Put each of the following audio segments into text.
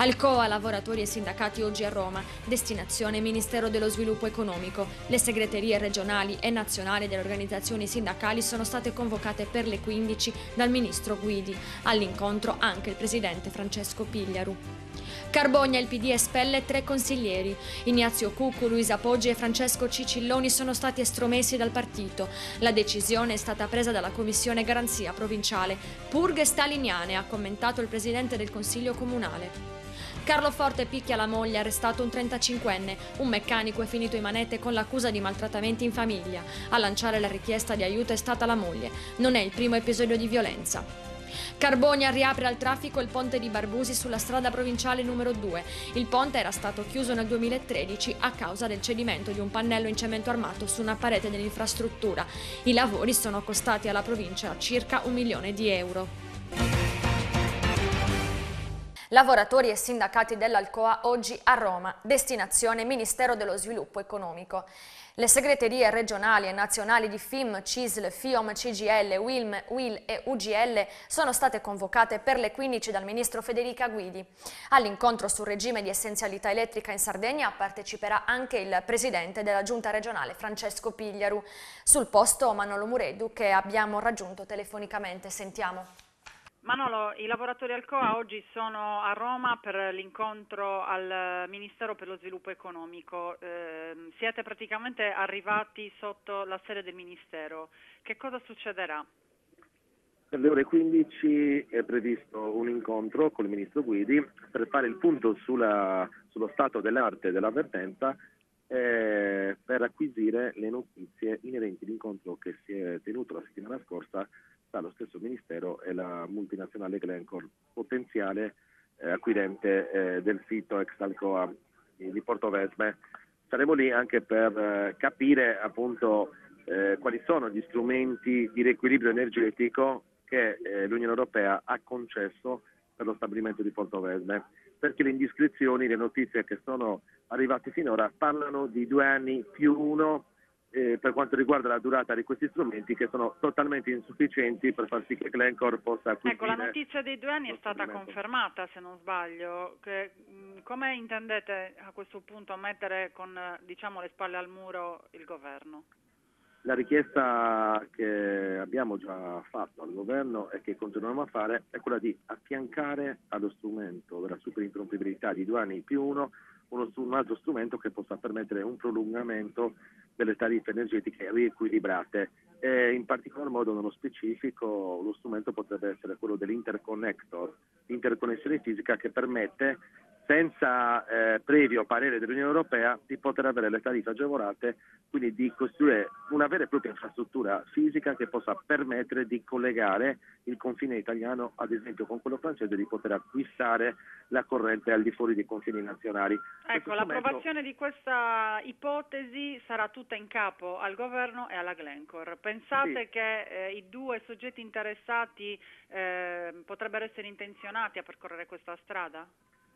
Alcoa, lavoratori e sindacati oggi a Roma, destinazione Ministero dello Sviluppo Economico. Le segreterie regionali e nazionali delle organizzazioni sindacali sono state convocate per le 15 dal Ministro Guidi. All'incontro anche il Presidente Francesco Pigliaru. Carbogna il PD espelle tre consiglieri. Ignazio Cucu, Luisa Poggi e Francesco Cicilloni sono stati estromessi dal partito. La decisione è stata presa dalla Commissione Garanzia Provinciale. Purghe staliniane, ha commentato il presidente del Consiglio Comunale. Carlo Forte picchia la moglie, arrestato un 35enne. Un meccanico è finito in manette con l'accusa di maltrattamenti in famiglia. A lanciare la richiesta di aiuto è stata la moglie. Non è il primo episodio di violenza. Carbonia riapre al traffico il ponte di Barbusi sulla strada provinciale numero 2. Il ponte era stato chiuso nel 2013 a causa del cedimento di un pannello in cemento armato su una parete dell'infrastruttura. I lavori sono costati alla provincia circa un milione di euro. Lavoratori e sindacati dell'Alcoa oggi a Roma, destinazione Ministero dello Sviluppo Economico. Le segreterie regionali e nazionali di FIM, CISL, FIOM, CGL, WILM, WIL e UGL sono state convocate per le 15 dal ministro Federica Guidi. All'incontro sul regime di essenzialità elettrica in Sardegna parteciperà anche il presidente della giunta regionale Francesco Pigliaru. Sul posto Manolo Muredu che abbiamo raggiunto telefonicamente. Sentiamo. Manolo, i lavoratori Alcoa oggi sono a Roma per l'incontro al Ministero per lo Sviluppo Economico. Eh, siete praticamente arrivati sotto la sede del Ministero. Che cosa succederà? Alle ore 15 è previsto un incontro con il Ministro Guidi per fare il punto sulla, sullo stato dell'arte dell'avvertenza e eh, per acquisire le notizie inerenti all'incontro che si è tenuto la settimana scorsa dallo stesso Ministero e la multinazionale Glencore, potenziale eh, acquirente eh, del sito ex Alcoa di Porto Vesme. Saremo lì anche per eh, capire appunto eh, quali sono gli strumenti di riequilibrio energetico che eh, l'Unione Europea ha concesso per lo stabilimento di Porto Vesme, perché le indiscrezioni, le notizie che sono arrivate finora parlano di due anni più uno eh, per quanto riguarda la durata di questi strumenti che sono totalmente insufficienti per far sì che Glencore possa acquisire. Ecco, la notizia dei due anni è stata confermata, se non sbaglio. Che, mh, mm, come intendete a questo punto mettere con diciamo, le spalle al muro il governo? La richiesta che abbiamo già fatto al governo e che continuiamo a fare è quella di affiancare allo strumento della superinterrompibilità di due anni più uno uno, un altro strumento che possa permettere un prolungamento delle tariffe energetiche riequilibrate. E in particolar modo, nello specifico, lo strumento potrebbe essere quello dell'interconnector, interconnessione fisica che permette senza eh, previo parere dell'Unione Europea di poter avere le tariffe agevolate, quindi di costruire una vera e propria infrastruttura fisica che possa permettere di collegare il confine italiano ad esempio con quello francese di poter acquistare la corrente al di fuori dei confini nazionali. Ecco, l'approvazione di questa ipotesi sarà tutta in capo al governo e alla Glencore. Pensate sì. che eh, i due soggetti interessati eh, potrebbero essere intenzionati a percorrere questa strada?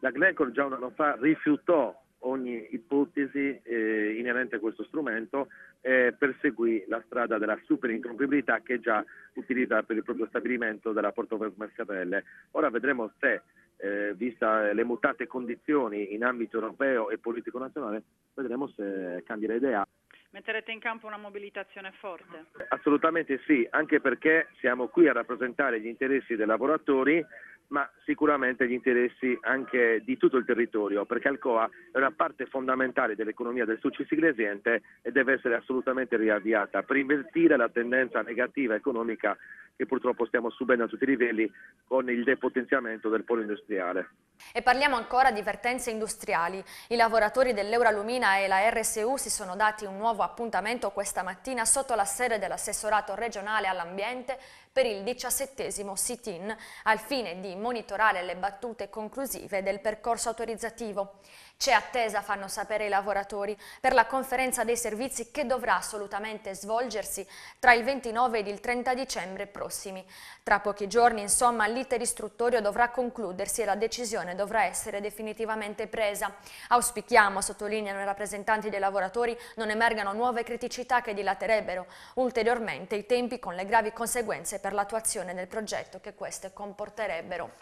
La Glencore già un anno fa rifiutò ogni ipotesi eh, inerente a questo strumento e eh, perseguì la strada della superinterrompibilità che già utilizza per il proprio stabilimento della Porto Mercatelle. Ora vedremo se, eh, vista le mutate condizioni in ambito europeo e politico nazionale, vedremo se cambierà idea. Metterete in campo una mobilitazione forte? Assolutamente sì, anche perché siamo qui a rappresentare gli interessi dei lavoratori ma sicuramente gli interessi anche di tutto il territorio, perché Alcoa è una parte fondamentale dell'economia del Sulcis Iglesiente e deve essere assolutamente riavviata per invertire la tendenza negativa economica che purtroppo stiamo subendo a tutti i livelli con il depotenziamento del polo industriale. E parliamo ancora di vertenze industriali. I lavoratori dell'Euralumina e la RSU si sono dati un nuovo appuntamento questa mattina sotto la sede dell'assessorato regionale all'ambiente per il diciassettesimo sit-in, al fine di monitorare le battute conclusive del percorso autorizzativo. C'è attesa, fanno sapere i lavoratori, per la conferenza dei servizi che dovrà assolutamente svolgersi tra il 29 ed il 30 dicembre prossimi. Tra pochi giorni, insomma, l'iter istruttorio dovrà concludersi e la decisione dovrà essere definitivamente presa. Auspichiamo, sottolineano i rappresentanti dei lavoratori, non emergano nuove criticità che dilaterebbero ulteriormente i tempi con le gravi conseguenze per l'attuazione del progetto che queste comporterebbero.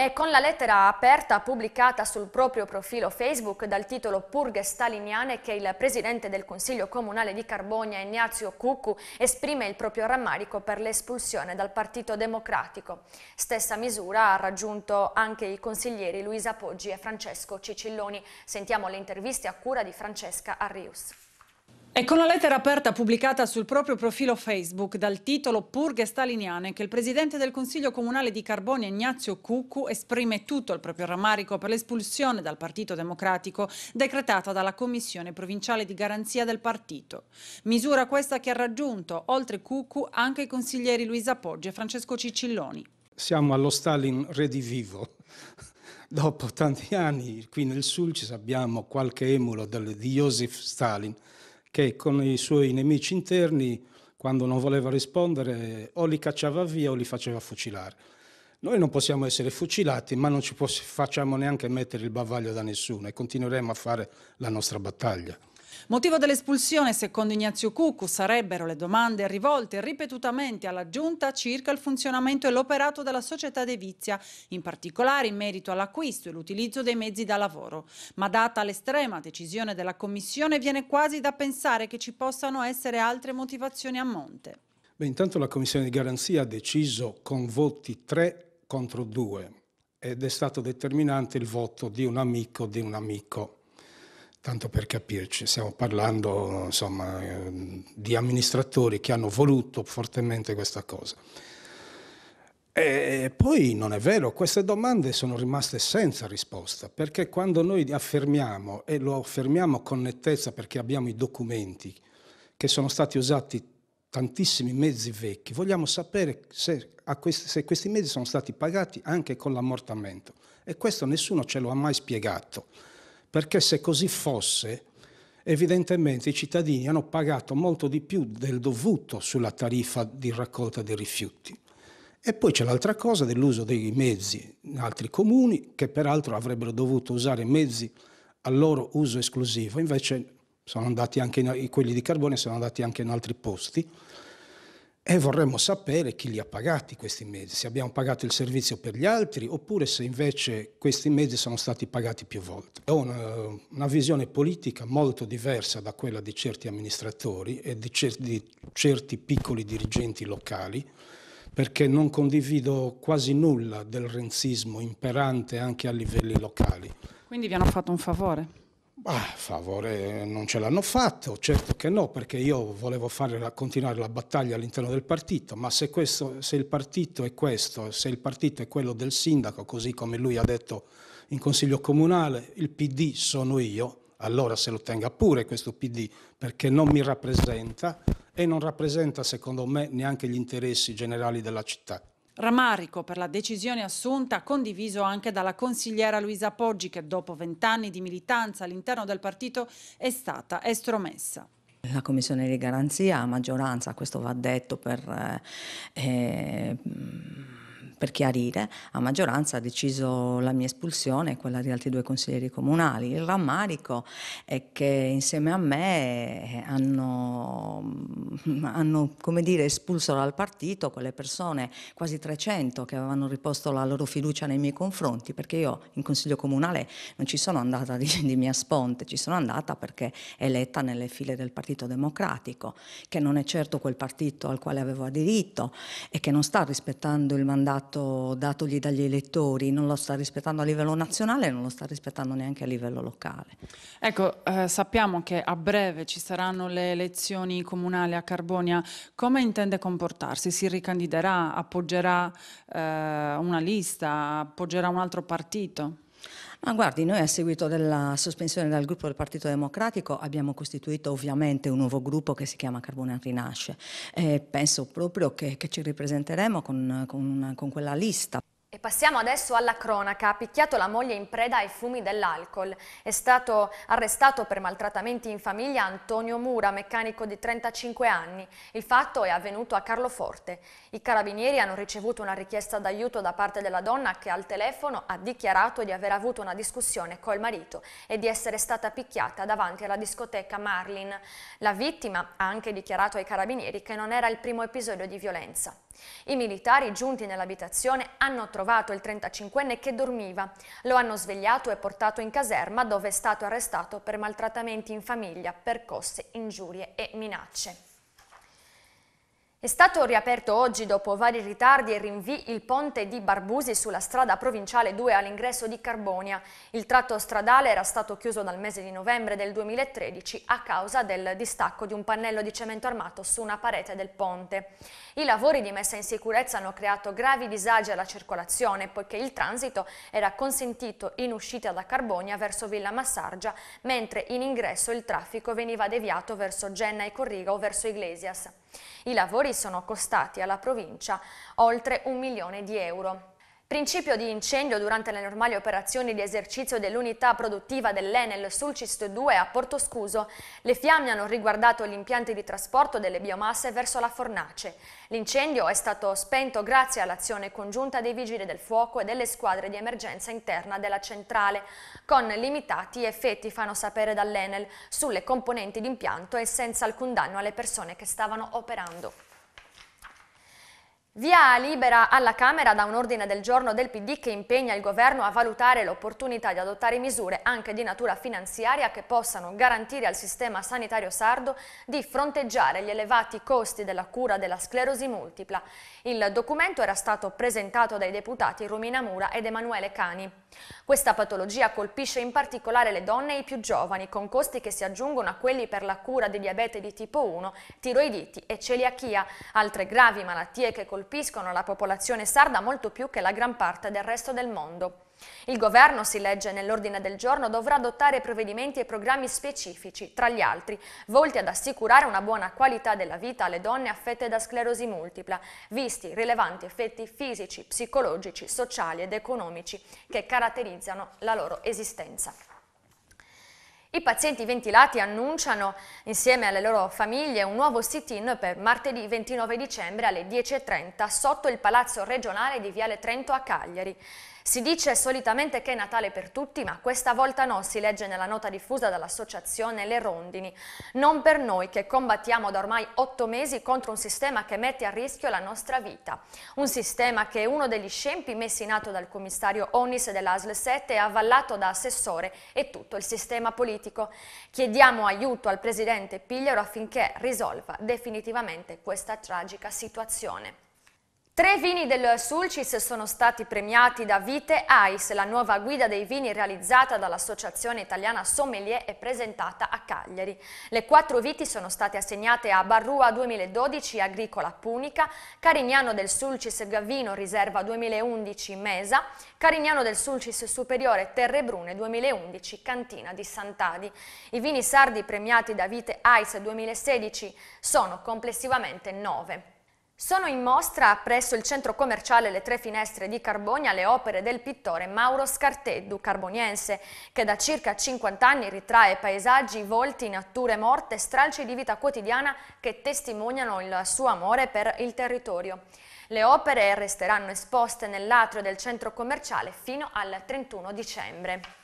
E con la lettera aperta pubblicata sul proprio profilo Facebook dal titolo Purghe staliniane che il presidente del Consiglio Comunale di Carbogna Ignazio Cucu, esprime il proprio rammarico per l'espulsione dal Partito Democratico. Stessa misura ha raggiunto anche i consiglieri Luisa Poggi e Francesco Cicilloni. Sentiamo le interviste a cura di Francesca Arrius. È con la lettera aperta pubblicata sul proprio profilo Facebook dal titolo Purghe staliniane che il presidente del Consiglio Comunale di Carbonia Ignazio Cucu esprime tutto il proprio rammarico per l'espulsione dal Partito Democratico decretata dalla Commissione Provinciale di Garanzia del Partito. Misura questa che ha raggiunto, oltre Cucu, anche i consiglieri Luisa Poggi e Francesco Cicilloni. Siamo allo Stalin redivivo. Dopo tanti anni qui nel Sulcis abbiamo qualche emulo di Joseph Stalin che con i suoi nemici interni, quando non voleva rispondere, o li cacciava via o li faceva fucilare. Noi non possiamo essere fucilati, ma non ci facciamo neanche mettere il bavaglio da nessuno e continueremo a fare la nostra battaglia. Motivo dell'espulsione, secondo Ignazio Cucu, sarebbero le domande rivolte ripetutamente alla Giunta circa il funzionamento e l'operato della società De Vizia, in particolare in merito all'acquisto e l'utilizzo dei mezzi da lavoro. Ma data l'estrema decisione della Commissione viene quasi da pensare che ci possano essere altre motivazioni a monte. Beh, intanto la Commissione di Garanzia ha deciso con voti 3 contro 2 ed è stato determinante il voto di un amico di un amico Tanto per capirci, stiamo parlando insomma, eh, di amministratori che hanno voluto fortemente questa cosa. E poi non è vero, queste domande sono rimaste senza risposta, perché quando noi affermiamo, e lo affermiamo con nettezza perché abbiamo i documenti, che sono stati usati tantissimi mezzi vecchi, vogliamo sapere se, questi, se questi mezzi sono stati pagati anche con l'ammortamento. E questo nessuno ce lo ha mai spiegato perché se così fosse, evidentemente i cittadini hanno pagato molto di più del dovuto sulla tariffa di raccolta dei rifiuti. E poi c'è l'altra cosa dell'uso dei mezzi in altri comuni, che peraltro avrebbero dovuto usare mezzi al loro uso esclusivo, invece sono andati anche in, quelli di carbone sono andati anche in altri posti. E vorremmo sapere chi li ha pagati questi mezzi, se abbiamo pagato il servizio per gli altri oppure se invece questi mezzi sono stati pagati più volte. Ho una, una visione politica molto diversa da quella di certi amministratori e di certi, di certi piccoli dirigenti locali perché non condivido quasi nulla del renzismo imperante anche a livelli locali. Quindi vi hanno fatto un favore? Bah, favore non ce l'hanno fatto, certo che no, perché io volevo la, continuare la battaglia all'interno del partito, ma se, questo, se il partito è questo, se il partito è quello del sindaco, così come lui ha detto in consiglio comunale, il PD sono io, allora se lo tenga pure questo PD, perché non mi rappresenta e non rappresenta secondo me neanche gli interessi generali della città. Ramarico per la decisione assunta, condiviso anche dalla consigliera Luisa Poggi, che dopo vent'anni di militanza all'interno del partito è stata estromessa. La Commissione di garanzia a maggioranza, questo va detto per... Eh, eh, per chiarire, a maggioranza ha deciso la mia espulsione e quella di altri due consiglieri comunali. Il rammarico è che insieme a me eh, hanno, mm, hanno dire, espulso dal partito quelle persone, quasi 300, che avevano riposto la loro fiducia nei miei confronti, perché io in consiglio comunale non ci sono andata di, di mia sponte, ci sono andata perché eletta nelle file del Partito Democratico, che non è certo quel partito al quale avevo aderito e che non sta rispettando il mandato fatto datogli dagli elettori, non lo sta rispettando a livello nazionale e non lo sta rispettando neanche a livello locale. Ecco, eh, sappiamo che a breve ci saranno le elezioni comunali a Carbonia, come intende comportarsi? Si ricandiderà, appoggerà eh, una lista, appoggerà un altro partito? Ma guardi, noi a seguito della sospensione dal gruppo del Partito Democratico abbiamo costituito ovviamente un nuovo gruppo che si chiama Carbone Rinasce e eh, penso proprio che, che ci ripresenteremo con, con, con quella lista. E passiamo adesso alla cronaca. Ha picchiato la moglie in preda ai fumi dell'alcol. È stato arrestato per maltrattamenti in famiglia Antonio Mura, meccanico di 35 anni. Il fatto è avvenuto a Carloforte. I carabinieri hanno ricevuto una richiesta d'aiuto da parte della donna che al telefono ha dichiarato di aver avuto una discussione col marito e di essere stata picchiata davanti alla discoteca Marlin. La vittima ha anche dichiarato ai carabinieri che non era il primo episodio di violenza. I militari giunti nell'abitazione hanno trovato il 35enne che dormiva, lo hanno svegliato e portato in caserma dove è stato arrestato per maltrattamenti in famiglia, percosse, ingiurie e minacce. È stato riaperto oggi, dopo vari ritardi e rinvii, il ponte di Barbusi sulla strada provinciale 2 all'ingresso di Carbonia. Il tratto stradale era stato chiuso dal mese di novembre del 2013 a causa del distacco di un pannello di cemento armato su una parete del ponte. I lavori di messa in sicurezza hanno creato gravi disagi alla circolazione, poiché il transito era consentito in uscita da Carbonia verso Villa Massargia, mentre in ingresso il traffico veniva deviato verso Genna e Corriga o verso Iglesias. I lavori sono costati alla provincia oltre un milione di euro. Principio di incendio durante le normali operazioni di esercizio dell'unità produttiva dell'Enel Sulcist 2 a Porto Scuso. Le fiamme hanno riguardato gli impianti di trasporto delle biomasse verso la fornace. L'incendio è stato spento grazie all'azione congiunta dei vigili del fuoco e delle squadre di emergenza interna della centrale, con limitati effetti, fanno sapere dall'Enel, sulle componenti d'impianto e senza alcun danno alle persone che stavano operando. Via libera alla Camera da un ordine del giorno del PD che impegna il governo a valutare l'opportunità di adottare misure anche di natura finanziaria che possano garantire al sistema sanitario sardo di fronteggiare gli elevati costi della cura della sclerosi multipla. Il documento era stato presentato dai deputati Romina Mura ed Emanuele Cani. Questa patologia colpisce in particolare le donne e i più giovani, con costi che si aggiungono a quelli per la cura di diabete di tipo 1, tiroiditi e celiachia, altre gravi malattie che colpiscono la popolazione sarda molto più che la gran parte del resto del mondo. Il governo, si legge nell'ordine del giorno, dovrà adottare provvedimenti e programmi specifici, tra gli altri, volti ad assicurare una buona qualità della vita alle donne affette da sclerosi multipla, visti rilevanti effetti fisici, psicologici, sociali ed economici che caratterizzano la loro esistenza. I pazienti ventilati annunciano insieme alle loro famiglie un nuovo sit-in per martedì 29 dicembre alle 10.30 sotto il Palazzo regionale di Viale Trento a Cagliari. Si dice solitamente che è Natale per tutti, ma questa volta no, si legge nella nota diffusa dall'associazione Le Rondini. Non per noi che combattiamo da ormai otto mesi contro un sistema che mette a rischio la nostra vita. Un sistema che è uno degli scempi messi in atto dal commissario Onis dell'ASL 7 e avvallato da assessore e tutto il sistema politico. Chiediamo aiuto al presidente Pigliaro affinché risolva definitivamente questa tragica situazione. Tre vini del Sulcis sono stati premiati da Vite Ice, la nuova guida dei vini realizzata dall'Associazione Italiana Sommelier e presentata a Cagliari. Le quattro viti sono state assegnate a Barrua 2012 Agricola Punica, Carignano del Sulcis Gavino Riserva 2011 Mesa, Carignano del Sulcis Superiore Terre Brune 2011 Cantina di Sant'Adi. I vini sardi premiati da Vite Ice 2016 sono complessivamente nove. Sono in mostra presso il centro commerciale Le Tre Finestre di Carbonia le opere del pittore Mauro Scarteddu, carboniense, che da circa 50 anni ritrae paesaggi, volti, nature morte, stralci di vita quotidiana che testimoniano il suo amore per il territorio. Le opere resteranno esposte nell'atrio del centro commerciale fino al 31 dicembre.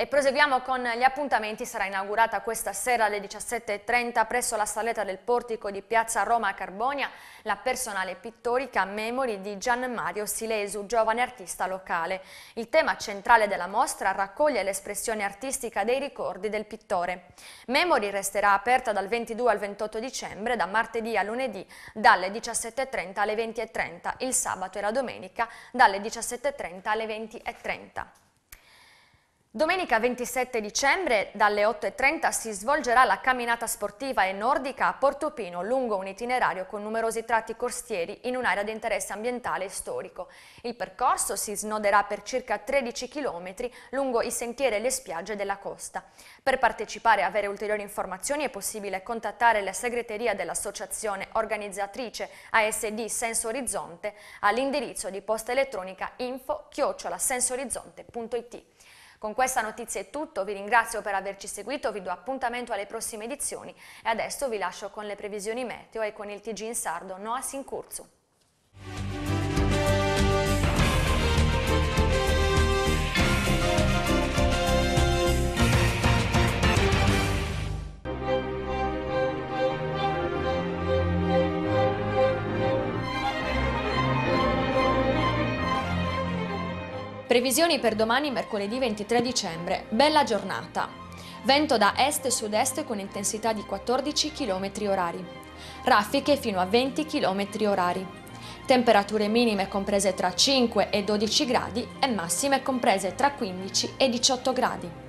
E proseguiamo con gli appuntamenti, sarà inaugurata questa sera alle 17.30 presso la saletta del portico di Piazza Roma a Carbonia la personale pittorica Memori di Gian Mario Silesu, giovane artista locale. Il tema centrale della mostra raccoglie l'espressione artistica dei ricordi del pittore. Memori resterà aperta dal 22 al 28 dicembre, da martedì a lunedì, dalle 17.30 alle 20.30, il sabato e la domenica dalle 17.30 alle 20.30. Domenica 27 dicembre dalle 8.30 si svolgerà la camminata sportiva e nordica a Portopino lungo un itinerario con numerosi tratti costieri in un'area di interesse ambientale e storico. Il percorso si snoderà per circa 13 km lungo i sentieri e le spiagge della costa. Per partecipare e avere ulteriori informazioni è possibile contattare la segreteria dell'associazione organizzatrice ASD Senso Orizzonte all'indirizzo di posta elettronica info-sensorizzonte.it. Con questa notizia è tutto, vi ringrazio per averci seguito, vi do appuntamento alle prossime edizioni e adesso vi lascio con le previsioni meteo e con il TG in sardo Noa Sincurzu. Previsioni per domani mercoledì 23 dicembre. Bella giornata. Vento da est-sud-est e con intensità di 14 km orari. Raffiche fino a 20 km orari. Temperature minime comprese tra 5 e 12 gradi e massime comprese tra 15 e 18 gradi.